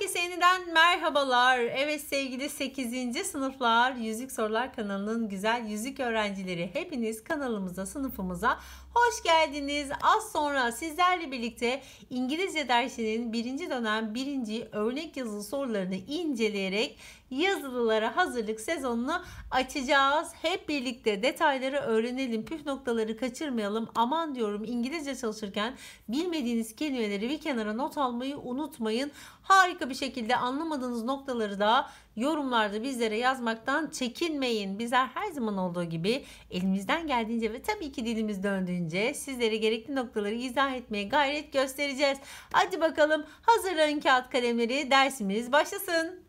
Herkese yeniden merhabalar. Evet sevgili 8. sınıflar Yüzük Sorular kanalının güzel yüzük öğrencileri hepiniz kanalımıza, sınıfımıza Hoş geldiniz. Az sonra sizlerle birlikte İngilizce dersinin birinci dönem birinci örnek yazılı sorularını inceleyerek yazılılara hazırlık sezonunu açacağız. Hep birlikte detayları öğrenelim, püf noktaları kaçırmayalım. Aman diyorum İngilizce çalışırken bilmediğiniz kelimeleri bir kenara not almayı unutmayın. Harika bir şekilde anlamadığınız noktaları da yorumlarda bizlere yazmaktan çekinmeyin. Bizler her zaman olduğu gibi elimizden geldiğince ve tabii ki dilimiz döndüğünce sizlere gerekli noktaları izah etmeye gayret göstereceğiz. Hadi bakalım hazırlayın kağıt kalemleri dersimiz başlasın.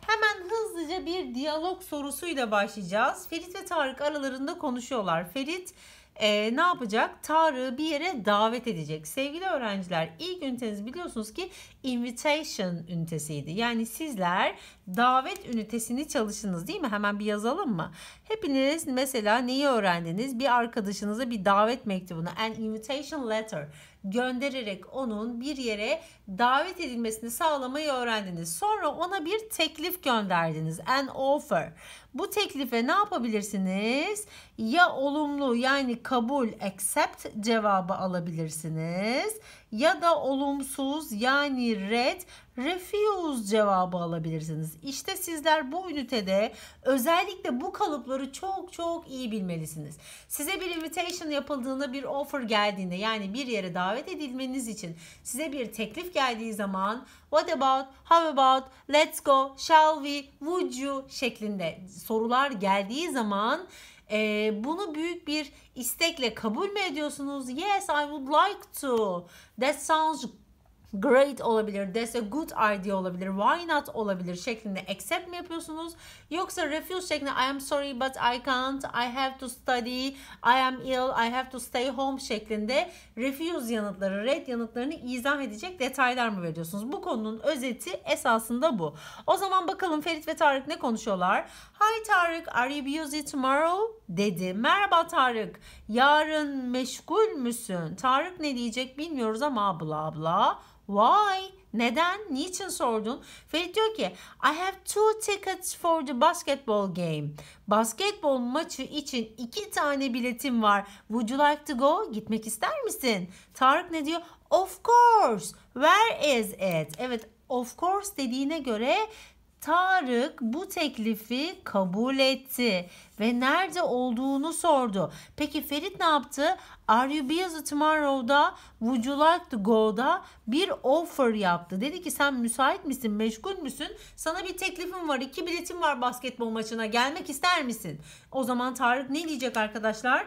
Hemen hızlıca bir diyalog sorusuyla başlayacağız. Ferit ve Tarık aralarında konuşuyorlar. Ferit e, ne yapacak? Tarık'ı bir yere davet edecek. Sevgili öğrenciler ilk üniteniz biliyorsunuz ki invitation ünitesiydi. Yani sizler davet ünitesini çalışınız değil mi? Hemen bir yazalım mı? Hepiniz mesela neyi öğrendiniz? Bir arkadaşınıza bir davet mektubunu, an invitation letter göndererek onun bir yere davet edilmesini sağlamayı öğrendiniz. Sonra ona bir teklif gönderdiniz. An offer. Bu teklife ne yapabilirsiniz? Ya olumlu yani kabul, accept cevabı alabilirsiniz ya da olumsuz yani red refuse cevabı alabilirsiniz. İşte sizler bu ünitede özellikle bu kalıpları çok çok iyi bilmelisiniz. Size bir invitation yapıldığında bir offer geldiğinde yani bir yere davet edilmeniz için size bir teklif geldiği zaman what about, how about, let's go, shall we, would you şeklinde sorular geldiği zaman e, bunu büyük bir istekle kabul mü ediyorsunuz? Yes, I would like to. That sounds great olabilir, that's a good idea olabilir, why not olabilir şeklinde accept mi yapıyorsunuz? Yoksa refuse şeklinde I am sorry but I can't, I have to study, I am ill, I have to stay home şeklinde refuse yanıtları, red yanıtlarını izah edecek detaylar mı veriyorsunuz? Bu konunun özeti esasında bu. O zaman bakalım Ferit ve Tarık ne konuşuyorlar? Hi Tarık, are you busy tomorrow? dedi. Merhaba Tarık yarın meşgul müsün? Tarık ne diyecek bilmiyoruz ama bla bla. Why? Neden? Niçin sordun? Ferit diyor ki I have two tickets for the basketball game. Basketbol maçı için iki tane biletim var. Would you like to go? Gitmek ister misin? Tarık ne diyor? Of course. Where is it? Evet of course dediğine göre Tarık bu teklifi kabul etti ve nerede olduğunu sordu. Peki Ferit ne yaptı? Are You Busy Tomorrow'da Would You Like To Go'da bir offer yaptı. Dedi ki sen müsait misin, meşgul müsün? Sana bir teklifim var, iki biletim var basketbol maçına gelmek ister misin? O zaman Tarık ne diyecek arkadaşlar?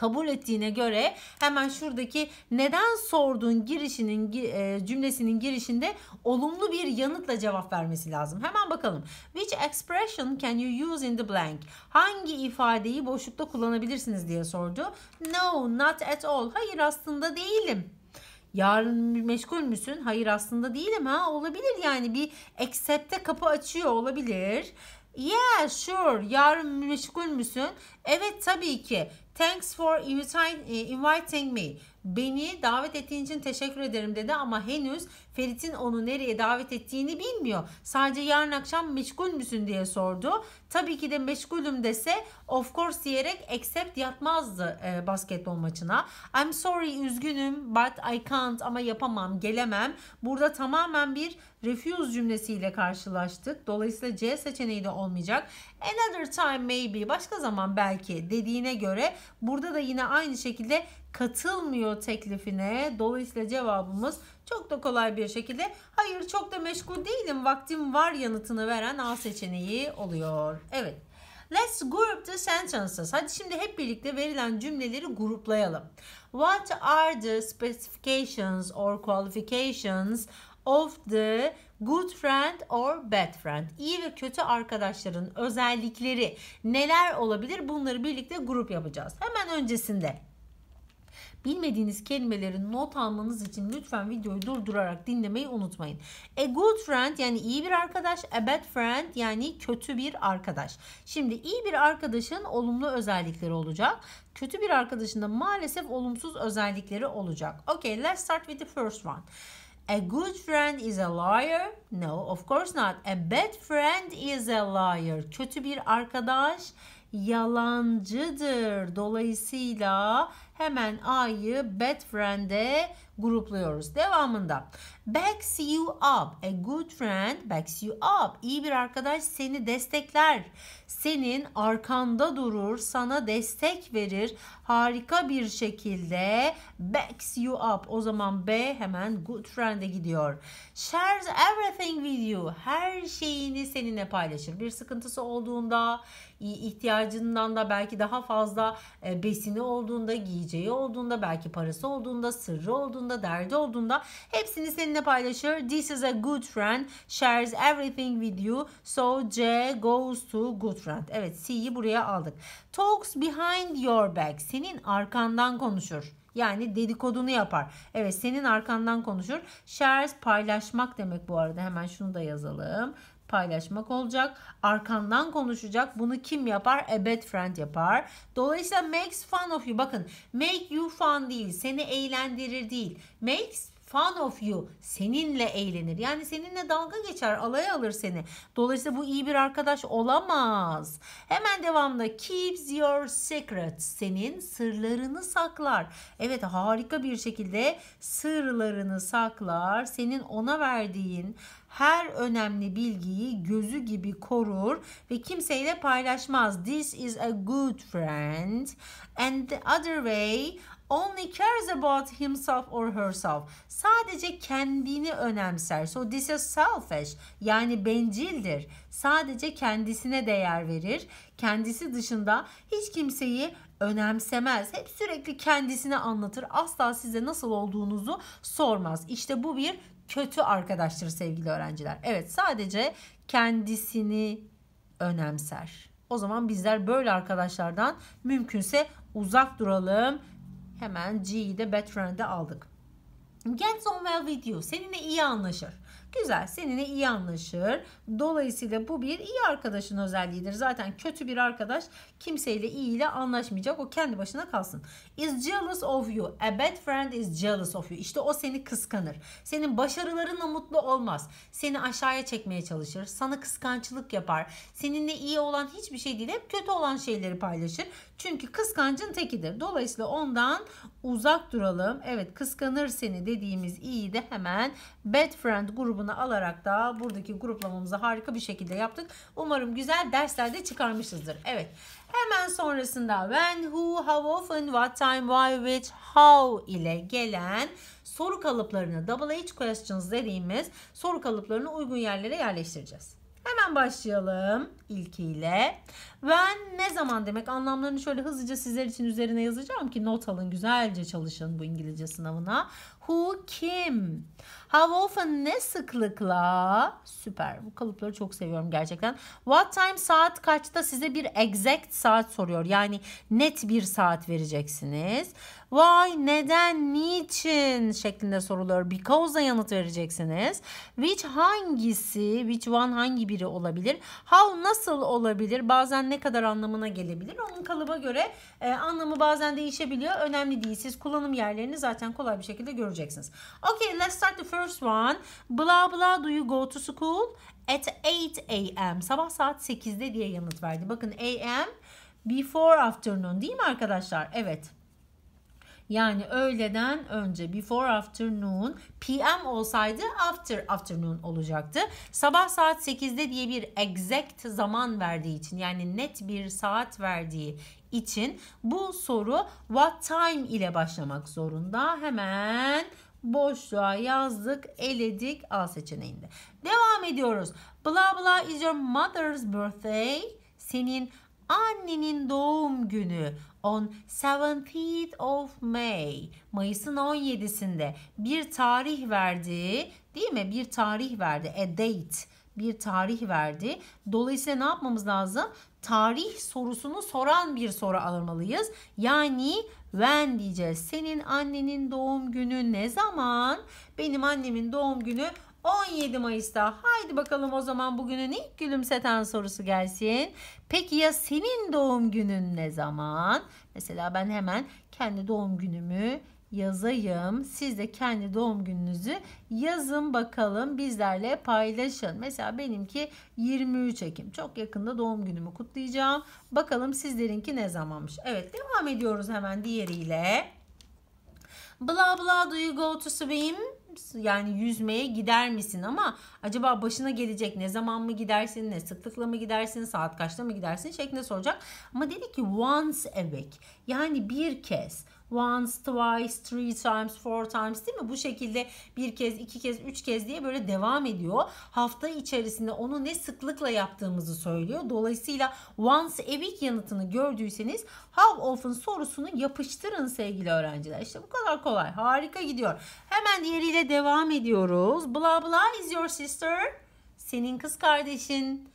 kabul ettiğine göre hemen şuradaki neden sorduğun girişinin e, cümlesinin girişinde olumlu bir yanıtla cevap vermesi lazım. Hemen bakalım. Which expression can you use in the blank? Hangi ifadeyi boşlukta kullanabilirsiniz diye sordu. No, not at all. Hayır aslında değilim yarın meşgul müsün? Hayır aslında değilim ha olabilir yani bir accept'e kapı açıyor olabilir. Yeah sure yarın meşgul müsün? Evet tabii ki. Thanks for inviting uh, me. beni davet ettiğin için teşekkür ederim dedi ama henüz Ferit'in onu nereye davet ettiğini bilmiyor. Sadece yarın akşam meşgul müsün diye sordu. Tabii ki de meşgulüm dese of course diyerek accept yatmazdı e, basketbol maçına. I'm sorry üzgünüm but I can't ama yapamam gelemem. Burada tamamen bir refuse cümlesiyle karşılaştık. Dolayısıyla C seçeneği de olmayacak. Another time maybe başka zaman belki dediğine göre burada da yine aynı şekilde katılmıyor teklifine. Dolayısıyla cevabımız çok da kolay bir şekilde hayır çok da meşgul değilim vaktim var yanıtını veren A seçeneği oluyor. Evet. Let's group the sentences. Hadi şimdi hep birlikte verilen cümleleri gruplayalım. What are the specifications or qualifications of the good friend or bad friend? İyi ve kötü arkadaşların özellikleri neler olabilir? Bunları birlikte grup yapacağız. Hemen öncesinde Bilmediğiniz kelimeleri not almanız için lütfen videoyu durdurarak dinlemeyi unutmayın. A good friend yani iyi bir arkadaş, a bad friend yani kötü bir arkadaş. Şimdi iyi bir arkadaşın olumlu özellikleri olacak. Kötü bir arkadaşın da maalesef olumsuz özellikleri olacak. Okay, let's start with the first one. A good friend is a liar. No, of course not. A bad friend is a liar. Kötü bir arkadaş yalancıdır. Dolayısıyla hemen I'yı bad friend'e grupluyoruz. Devamında backs you up. A good friend backs you up. İyi bir arkadaş seni destekler. Senin arkanda durur, sana destek verir. Harika bir şekilde backs you up. O zaman B hemen good friend'e gidiyor. Shares everything with you. Her şeyini seninle paylaşır. Bir sıkıntısı olduğunda, ihtiyacından da belki daha fazla e, besini olduğunda giyecek yiyeceği olduğunda, belki parası olduğunda, sırrı olduğunda, derdi olduğunda hepsini seninle paylaşır. This is a good friend, shares everything with you. So C goes to good friend. Evet C'yi buraya aldık. Talks behind your back. Senin arkandan konuşur. Yani dedikodunu yapar. Evet senin arkandan konuşur. Shares paylaşmak demek bu arada. Hemen şunu da yazalım paylaşmak olacak. Arkandan konuşacak. Bunu kim yapar? A bad friend yapar. Dolayısıyla makes fun of you. Bakın make you fun değil. Seni eğlendirir değil. Makes fun of you seninle eğlenir. Yani seninle dalga geçer, alay alır seni. Dolayısıyla bu iyi bir arkadaş olamaz. Hemen devamında keeps your secrets senin sırlarını saklar. Evet harika bir şekilde sırlarını saklar. Senin ona verdiğin her önemli bilgiyi gözü gibi korur ve kimseyle paylaşmaz. This is a good friend. And the other way only cares about himself or herself. Sadece kendini önemser. So this is selfish. Yani bencildir. Sadece kendisine değer verir. Kendisi dışında hiç kimseyi önemsemez. Hep sürekli kendisini anlatır. Asla size nasıl olduğunuzu sormaz. İşte bu bir kötü arkadaştır sevgili öğrenciler. Evet sadece kendisini önemser. O zaman bizler böyle arkadaşlardan mümkünse uzak duralım Hemen G'yi de Bertrand'e aldık. Gets on well with you. Seninle iyi anlaşır. Güzel seninle iyi anlaşır. Dolayısıyla bu bir iyi arkadaşın özelliğidir. Zaten kötü bir arkadaş kimseyle iyi ile anlaşmayacak. O kendi başına kalsın. Is jealous of you. A bad friend is jealous of you. İşte o seni kıskanır. Senin başarılarınla mutlu olmaz. Seni aşağıya çekmeye çalışır. Sana kıskançlık yapar. Seninle iyi olan hiçbir şey değil hep kötü olan şeyleri paylaşır. Çünkü kıskancın tekidir. Dolayısıyla ondan uzak duralım. Evet kıskanır seni dediğimiz iyi de hemen Bad Friend grubuna alarak da buradaki gruplamamızı harika bir şekilde yaptık. Umarım güzel derslerde çıkarmışızdır. Evet. Hemen sonrasında when, who, how often, what time, why, which, how ile gelen soru kalıplarını double H questions dediğimiz soru kalıplarını uygun yerlere yerleştireceğiz. Hemen başlayalım ilkiyle. When ne zaman demek anlamlarını şöyle hızlıca sizler için üzerine yazacağım ki not alın güzelce çalışın bu İngilizce sınavına who, kim. How often ne sıklıkla? Süper. Bu kalıpları çok seviyorum gerçekten. What time saat kaçta size bir exact saat soruyor. Yani net bir saat vereceksiniz. Why, neden, niçin şeklinde soruluyor. Because'a yanıt vereceksiniz. Which hangisi, which one hangi biri olabilir? How nasıl olabilir? Bazen ne kadar anlamına gelebilir? Onun kalıba göre e, anlamı bazen değişebiliyor. Önemli değil. Siz kullanım yerlerini zaten kolay bir şekilde göreceksiniz bulacaksınız. Okay, let's start the first one. Blah blah do you go to school? At 8 a.m. Sabah saat 8'de diye yanıt verdi. Bakın a.m. before afternoon değil mi arkadaşlar? Evet. Yani öğleden önce before afternoon PM olsaydı after afternoon olacaktı. Sabah saat 8'de diye bir exact zaman verdiği için yani net bir saat verdiği için bu soru what time ile başlamak zorunda. Hemen boşluğa yazdık, eledik A seçeneğinde. Devam ediyoruz. Bla bla is your mother's birthday. Senin Annenin doğum günü on 17th of May. Mayıs'ın 17'sinde bir tarih verdi. Değil mi? Bir tarih verdi. A date. Bir tarih verdi. Dolayısıyla ne yapmamız lazım? Tarih sorusunu soran bir soru almalıyız. Yani when diyeceğiz. Senin annenin doğum günü ne zaman? Benim annemin doğum günü 17 Mayıs'ta. Haydi bakalım o zaman bugünün ilk gülümseten sorusu gelsin. Peki ya senin doğum günün ne zaman? Mesela ben hemen kendi doğum günümü yazayım. Siz de kendi doğum gününüzü yazın bakalım bizlerle paylaşın. Mesela benimki 23 Ekim. Çok yakında doğum günümü kutlayacağım. Bakalım sizlerinki ne zamanmış. Evet devam ediyoruz hemen diğeriyle. Bla bla do you go to swim? Yani yüzmeye gider misin? Ama acaba başına gelecek ne zaman mı gidersin? Ne sıklıkla mı gidersin? Saat kaçta mı gidersin? Şeklinde soracak. Ama dedi ki once a week. Yani bir kez. Once, twice, three times, four times değil mi? Bu şekilde bir kez, iki kez, üç kez diye böyle devam ediyor. Hafta içerisinde onu ne sıklıkla yaptığımızı söylüyor. Dolayısıyla once a week yanıtını gördüyseniz how often sorusunu yapıştırın sevgili öğrenciler. İşte bu kadar kolay. Harika gidiyor. Hemen diğeriyle devam ediyoruz. Bla bla is your sister. Senin kız kardeşin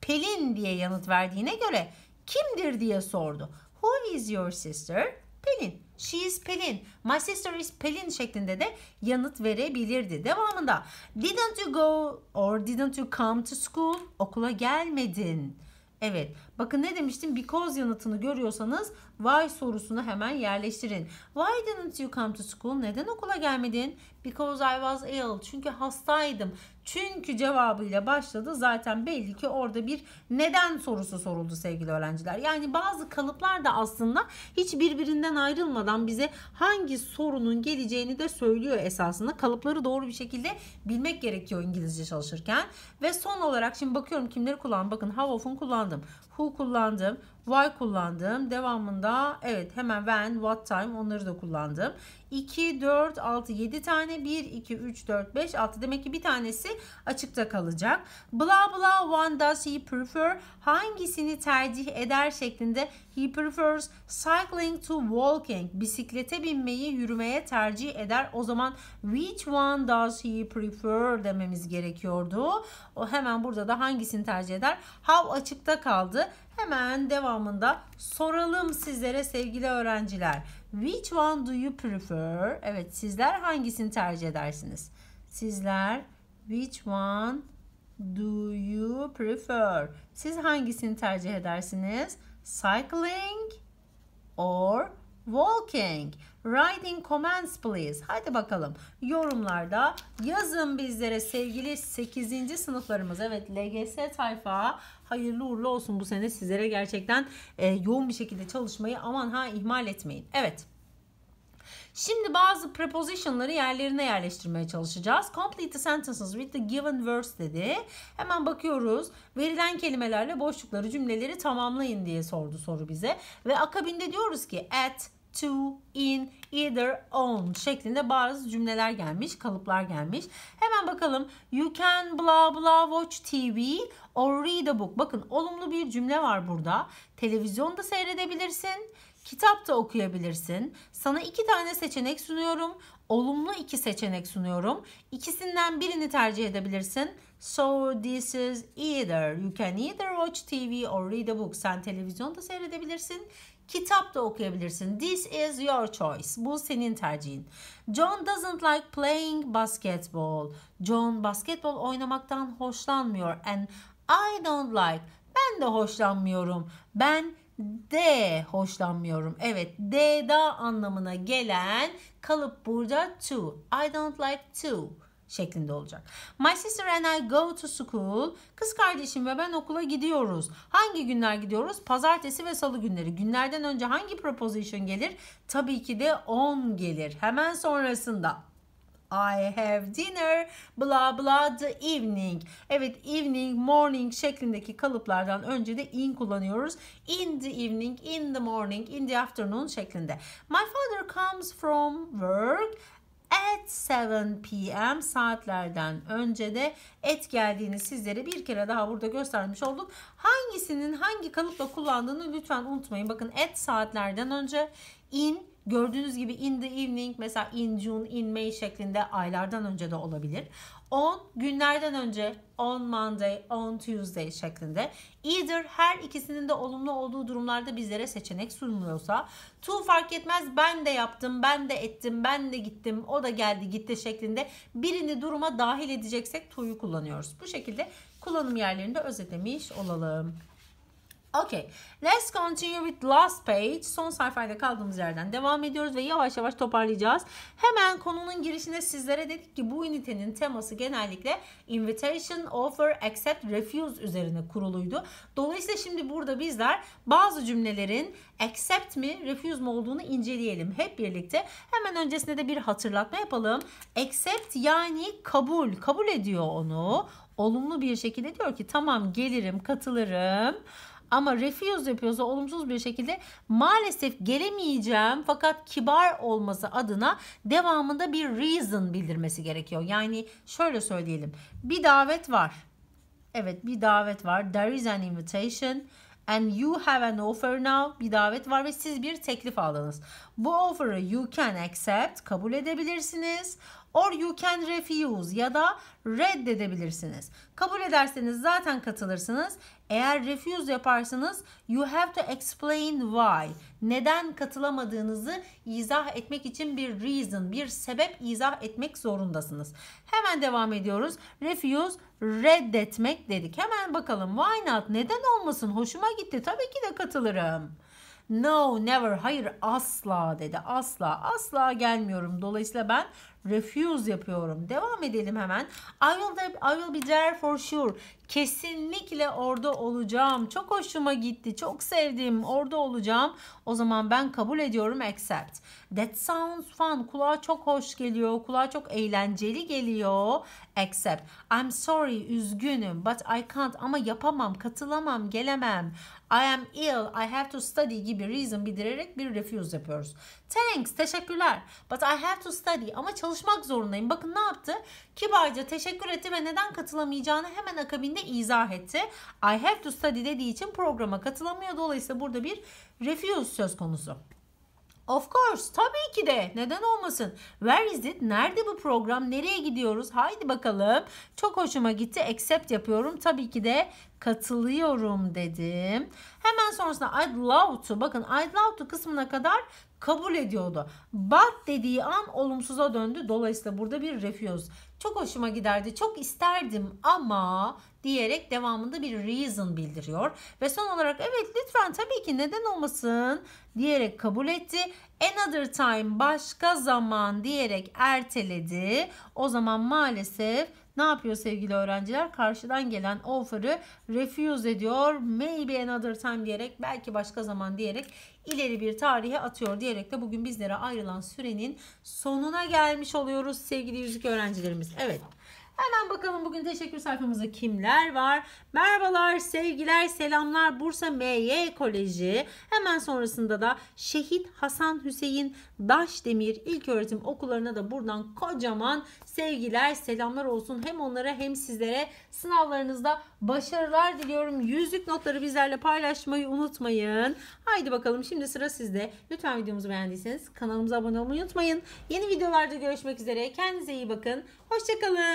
Pelin diye yanıt verdiğine göre kimdir diye sordu. Who is your sister? Pelin. She is Pelin. My sister is Pelin şeklinde de yanıt verebilirdi. Devamında didn't you go or didn't you come to school? Okula gelmedin. Evet. Bakın ne demiştim? Because yanıtını görüyorsanız why sorusunu hemen yerleştirin. Why didn't you come to school? Neden okula gelmedin? Because I was ill. Çünkü hastaydım. Çünkü cevabıyla başladı. Zaten belli ki orada bir neden sorusu soruldu sevgili öğrenciler. Yani bazı kalıplar da aslında hiç birbirinden ayrılmadan bize hangi sorunun geleceğini de söylüyor esasında. Kalıpları doğru bir şekilde bilmek gerekiyor İngilizce çalışırken. Ve son olarak şimdi bakıyorum kimleri kullandım. Bakın have of'un kullandım who kullandım, why kullandım. Devamında evet hemen when, what time onları da kullandım. 2, 4, 6, 7 tane. 1, 2, 3, 4, 5, 6. Demek ki bir tanesi açıkta kalacak. Bla bla one does he prefer? Hangisini tercih eder şeklinde. He prefers cycling to walking. Bisiklete binmeyi yürümeye tercih eder. O zaman which one does he prefer dememiz gerekiyordu. O hemen burada da hangisini tercih eder? How açıkta kaldı. Hemen devamında soralım sizlere sevgili öğrenciler. Which one do you prefer? Evet sizler hangisini tercih edersiniz? Sizler which one do you prefer? Siz hangisini tercih edersiniz? Cycling or walking? Writing comments please. Hadi bakalım yorumlarda yazın bizlere sevgili 8. sınıflarımız. Evet LGS tayfa hayırlı uğurlu olsun bu sene sizlere gerçekten e, yoğun bir şekilde çalışmayı aman ha ihmal etmeyin. Evet. Şimdi bazı prepositionları yerlerine yerleştirmeye çalışacağız. Complete the sentences with the given words dedi. Hemen bakıyoruz. Verilen kelimelerle boşlukları cümleleri tamamlayın diye sordu soru bize. Ve akabinde diyoruz ki at, to, in, either, on şeklinde bazı cümleler gelmiş, kalıplar gelmiş. Hemen bakalım. You can blah blah watch TV or read a book. Bakın olumlu bir cümle var burada. Televizyonda seyredebilirsin, kitap da okuyabilirsin. Sana iki tane seçenek sunuyorum. Olumlu iki seçenek sunuyorum. İkisinden birini tercih edebilirsin. So this is either. You can either watch TV or read a book. Sen televizyonda seyredebilirsin Kitap da okuyabilirsin. This is your choice. Bu senin tercihin. John doesn't like playing basketball. John basketbol oynamaktan hoşlanmıyor. And I don't like. Ben de hoşlanmıyorum. Ben de hoşlanmıyorum. Evet, de da anlamına gelen kalıp burada to. I don't like to şeklinde olacak. My sister and I go to school. Kız kardeşim ve ben okula gidiyoruz. Hangi günler gidiyoruz? Pazartesi ve salı günleri. Günlerden önce hangi proposition gelir? Tabii ki de on gelir. Hemen sonrasında I have dinner blah blah the evening. Evet evening morning şeklindeki kalıplardan önce de in kullanıyoruz. In the evening, in the morning, in the afternoon şeklinde. My father comes from work at 7 p.m. saatlerden önce de et geldiğini sizlere bir kere daha burada göstermiş olduk. Hangisinin hangi kalıpla kullandığını lütfen unutmayın. Bakın et saatlerden önce in gördüğünüz gibi in the evening mesela in June, in May şeklinde aylardan önce de olabilir. 10 günlerden önce on Monday, on Tuesday şeklinde. Either her ikisinin de olumlu olduğu durumlarda bizlere seçenek sunuluyorsa to fark etmez ben de yaptım, ben de ettim, ben de gittim, o da geldi gitti şeklinde birini duruma dahil edeceksek to'yu kullanıyoruz. Bu şekilde kullanım yerlerini de özetlemiş olalım. Okay. Let's continue with last page. Son sayfayla kaldığımız yerden devam ediyoruz ve yavaş yavaş toparlayacağız. Hemen konunun girişinde sizlere dedik ki bu ünitenin teması genellikle invitation, offer, accept, refuse üzerine kuruluydu. Dolayısıyla şimdi burada bizler bazı cümlelerin accept mi, refuse mu olduğunu inceleyelim hep birlikte. Hemen öncesinde de bir hatırlatma yapalım. Accept yani kabul, kabul ediyor onu. Olumlu bir şekilde diyor ki tamam gelirim, katılırım. Ama refuse yapıyorsa olumsuz bir şekilde maalesef gelemeyeceğim fakat kibar olması adına devamında bir reason bildirmesi gerekiyor. Yani şöyle söyleyelim. Bir davet var. Evet bir davet var. There is an invitation and you have an offer now bir davet var ve siz bir teklif aldınız. Bu offer'ı you can accept kabul edebilirsiniz or you can refuse ya da reddedebilirsiniz. Kabul ederseniz zaten katılırsınız. Eğer refuse yaparsanız you have to explain why. Neden katılamadığınızı izah etmek için bir reason, bir sebep izah etmek zorundasınız. Hemen devam ediyoruz. Refuse reddetmek dedik. Hemen bakalım why not? Neden olmasın? Hoşuma gitti. Tabii ki de katılırım. No, never, hayır asla dedi. Asla, asla gelmiyorum. Dolayısıyla ben refuse yapıyorum. Devam edelim hemen. I will, there, I will be there for sure. Kesinlikle orada olacağım. Çok hoşuma gitti. Çok sevdim. Orada olacağım. O zaman ben kabul ediyorum accept. That sounds fun. Kulağa çok hoş geliyor. Kulağa çok eğlenceli geliyor. Accept. I'm sorry. Üzgünüm. But I can't. Ama yapamam. Katılamam. Gelemem. I am ill. I have to study gibi reason bildirerek bir refuse yapıyoruz. Thanks. Teşekkürler. But I have to study. Ama çalış konuşmak zorundayım. Bakın ne yaptı? Kibarca teşekkür etti ve neden katılamayacağını hemen akabinde izah etti. I have to study dediği için programa katılamıyor. Dolayısıyla burada bir refuse söz konusu. Of course, tabii ki de. Neden olmasın? Where is it? Nerede bu program? Nereye gidiyoruz? Haydi bakalım. Çok hoşuma gitti. Accept yapıyorum. Tabii ki de katılıyorum dedim. Hemen sonrasında I'd love to. Bakın I'd love to kısmına kadar kabul ediyordu. But dediği an olumsuza döndü. Dolayısıyla burada bir refuse. Çok hoşuma giderdi, çok isterdim ama diyerek devamında bir reason bildiriyor. Ve son olarak evet lütfen tabii ki neden olmasın diyerek kabul etti. Another time başka zaman diyerek erteledi. O zaman maalesef ne yapıyor sevgili öğrenciler? Karşıdan gelen offer'ı refuse ediyor. Maybe another time diyerek belki başka zaman diyerek ileri bir tarihe atıyor diyerek de bugün bizlere ayrılan sürenin sonuna gelmiş oluyoruz sevgili yüzük öğrencilerimiz. Evet Hemen bakalım bugün teşekkür sayfamızda kimler var? Merhabalar, sevgiler, selamlar Bursa MY Koleji. Hemen sonrasında da Şehit Hasan Hüseyin Demir İlköğretim Okullarına da buradan kocaman sevgiler, selamlar olsun. Hem onlara hem sizlere sınavlarınızda başarılar diliyorum. Yüzlük notları bizlerle paylaşmayı unutmayın. Haydi bakalım şimdi sıra sizde. Lütfen videomuzu beğendiyseniz kanalımıza abone olmayı unutmayın. Yeni videolarda görüşmek üzere. Kendinize iyi bakın. Hoşçakalın.